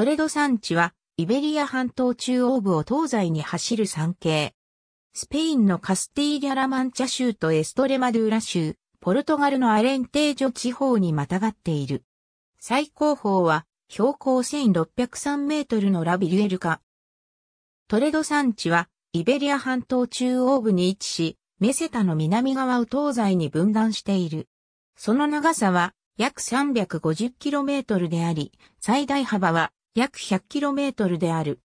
トレド山地は、イベリア半島中央部を東西に走る山系。スペインのカスティーリャ・ラマンチャ州とエストレマドゥーラ州、ポルトガルのアレンテージョ地方にまたがっている。最高峰は標高1603メートルのラビリュエルカ。トレド山地はイベリア半島中央部に位置し、メセタの南側を東西に分断している。その長さは約3 5 0キロメートルであり、最大幅は約 100km である。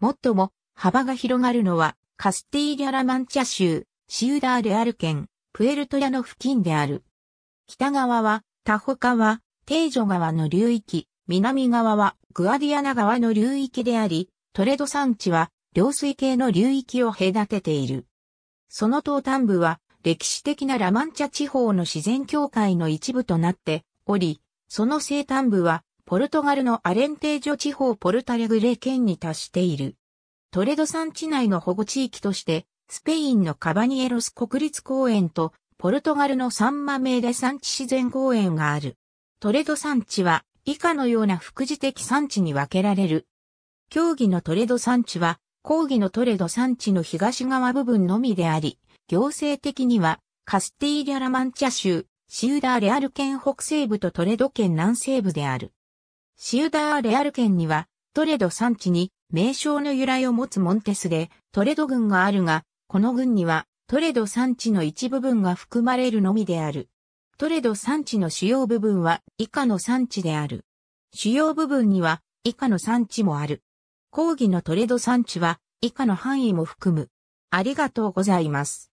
もっとも、幅が広がるのは、カスティーリャ・ラマンチャ州、シウダーレアル県、プエルトヤの付近である。北側は、タホ川、テイジョ川の流域、南側はグアディアナ川の流域であり、トレド山地は両水系の流域を隔てている。その東端部は歴史的なラマンチャ地方の自然境界の一部となっており、その西端部はポルトガルのアレンテージョ地方ポルタレグレ県に達している。トレド山地内の保護地域として、スペインのカバニエロス国立公園と、ポルトガルのサンマメーレ山地自然公園がある。トレド山地は、以下のような副次的山地に分けられる。競技のトレド山地は、抗議のトレド山地の東側部分のみであり、行政的には、カスティーリャ・ラマンチャ州、シウダーレアル県北西部とトレド県南西部である。シウダーレアル県には、トレド産地に名称の由来を持つモンテスでトレド郡があるが、この郡にはトレド産地の一部分が含まれるのみである。トレド産地の主要部分は以下の産地である。主要部分には以下の産地もある。講義のトレド産地は以下の範囲も含む。ありがとうございます。